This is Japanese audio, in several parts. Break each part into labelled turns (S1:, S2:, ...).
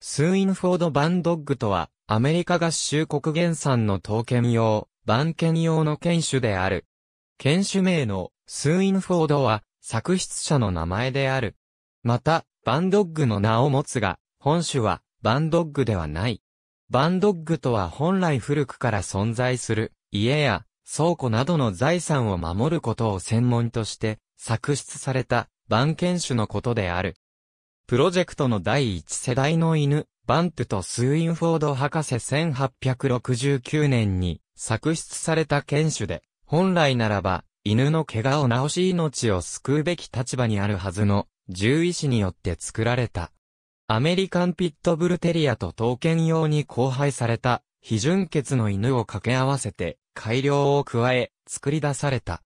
S1: スーインフォードバンドッグとは、アメリカ合衆国原産の刀剣用、番剣用の犬種である。犬種名のスーインフォードは、作出者の名前である。また、バンドッグの名を持つが、本種は、バンドッグではない。バンドッグとは本来古くから存在する、家や倉庫などの財産を守ることを専門として、作出された番犬種のことである。プロジェクトの第一世代の犬、バントとスーインフォード博士1869年に作出された犬種で、本来ならば、犬の怪我を治し命を救うべき立場にあるはずの、獣医師によって作られた。アメリカンピットブルテリアと刀剣用に交配された、非純血の犬を掛け合わせて、改良を加え、作り出された。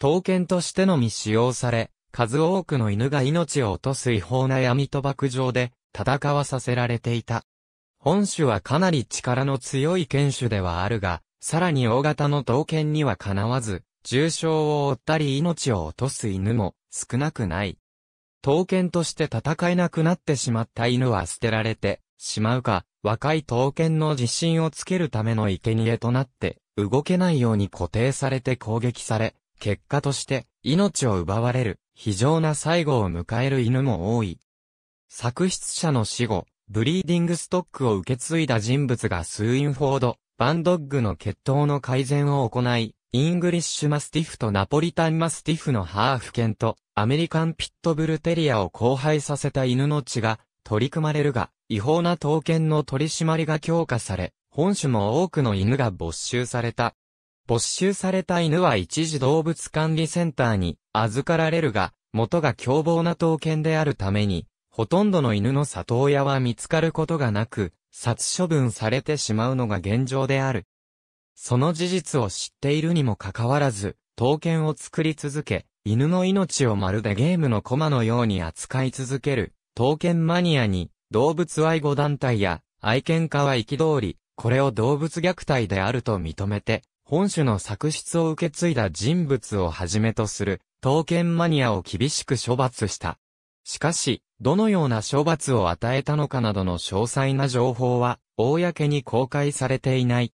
S1: 刀剣としてのみ使用され、数多くの犬が命を落とす違法な闇賭博場で戦わさせられていた。本種はかなり力の強い犬種ではあるが、さらに大型の刀剣にはかなわず、重傷を負ったり命を落とす犬も少なくない。刀剣として戦えなくなってしまった犬は捨てられてしまうか、若い刀剣の自信をつけるための生贄となって、動けないように固定されて攻撃され、結果として、命を奪われる、非常な最後を迎える犬も多い。作出者の死後、ブリーディングストックを受け継いだ人物がスーインフォード、バンドッグの血統の改善を行い、イングリッシュマスティフとナポリタンマスティフのハーフ犬と、アメリカンピットブルテリアを交配させた犬の血が取り組まれるが、違法な刀剣の取り締まりが強化され、本種も多くの犬が没収された。没収された犬は一時動物管理センターに預かられるが、元が凶暴な刀剣であるために、ほとんどの犬の里親は見つかることがなく、殺処分されてしまうのが現状である。その事実を知っているにもかかわらず、刀剣を作り続け、犬の命をまるでゲームの駒のように扱い続ける、刀剣マニアに、動物愛護団体や、愛犬家は憤り、これを動物虐待であると認めて、本種の作出を受け継いだ人物をはじめとする、刀剣マニアを厳しく処罰した。しかし、どのような処罰を与えたのかなどの詳細な情報は、公に公開されていない。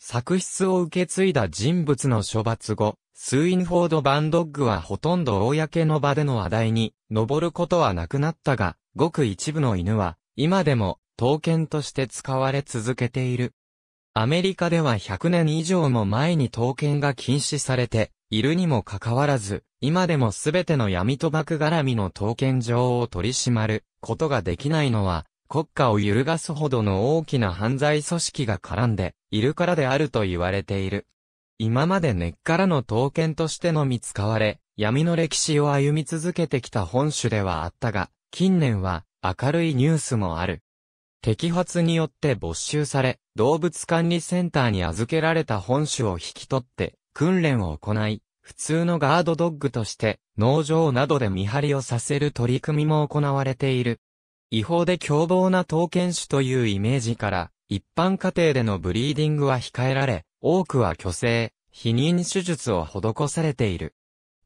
S1: 作出を受け継いだ人物の処罰後、スインフォード・バンドッグはほとんど公の場での話題に上ることはなくなったが、ごく一部の犬は、今でも、刀剣として使われ続けている。アメリカでは100年以上も前に刀剣が禁止されているにもかかわらず、今でも全ての闇賭博絡みの刀剣場を取り締まることができないのは、国家を揺るがすほどの大きな犯罪組織が絡んでいるからであると言われている。今まで根っからの刀剣としてのみ使われ、闇の歴史を歩み続けてきた本種ではあったが、近年は明るいニュースもある。摘発によって没収され、動物管理センターに預けられた本種を引き取って、訓練を行い、普通のガードドッグとして、農場などで見張りをさせる取り組みも行われている。違法で凶暴な刀剣種というイメージから、一般家庭でのブリーディングは控えられ、多くは虚勢、否認手術を施されている。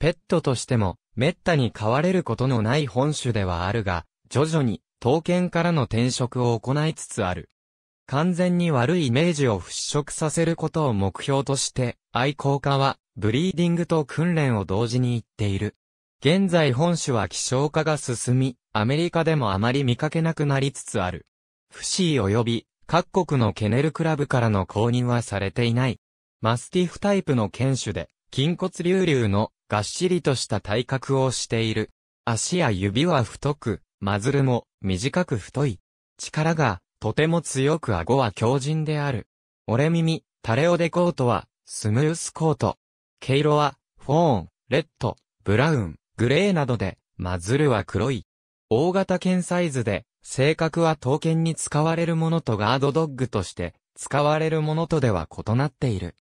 S1: ペットとしても、滅多に飼われることのない本種ではあるが、徐々に刀剣からの転職を行いつつある。完全に悪いイメージを払拭させることを目標として、愛好家は、ブリーディングと訓練を同時に行っている。現在本種は希少化が進み、アメリカでもあまり見かけなくなりつつある。フシー及び、各国のケネルクラブからの購入はされていない。マスティフタイプの犬種で、筋骨隆々のがっしりとした体格をしている。足や指は太く、マズルも、短く太い。力が、とても強く顎は強靭である。折れ耳、タレオデコートは、スムースコート。毛色は、フォーン、レッド、ブラウン、グレーなどで、マズルは黒い。大型犬サイズで、性格は刀剣に使われるものとガードドッグとして、使われるものとでは異なっている。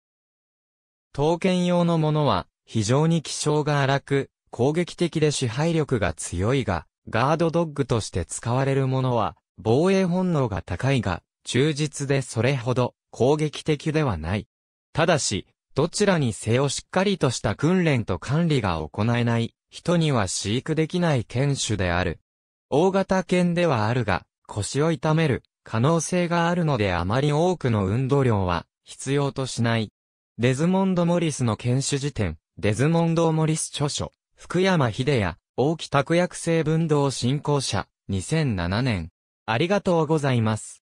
S1: 刀剣用のものは、非常に気性が荒く、攻撃的で支配力が強いが、ガードドッグとして使われるものは、防衛本能が高いが、忠実でそれほど攻撃的ではない。ただし、どちらにせよしっかりとした訓練と管理が行えない人には飼育できない犬種である。大型犬ではあるが、腰を痛める可能性があるのであまり多くの運動量は必要としない。デズモンド・モリスの犬種辞典、デズモンド・モリス著書、福山秀也、大木拓薬成分堂振興者、2007年。ありがとうございます。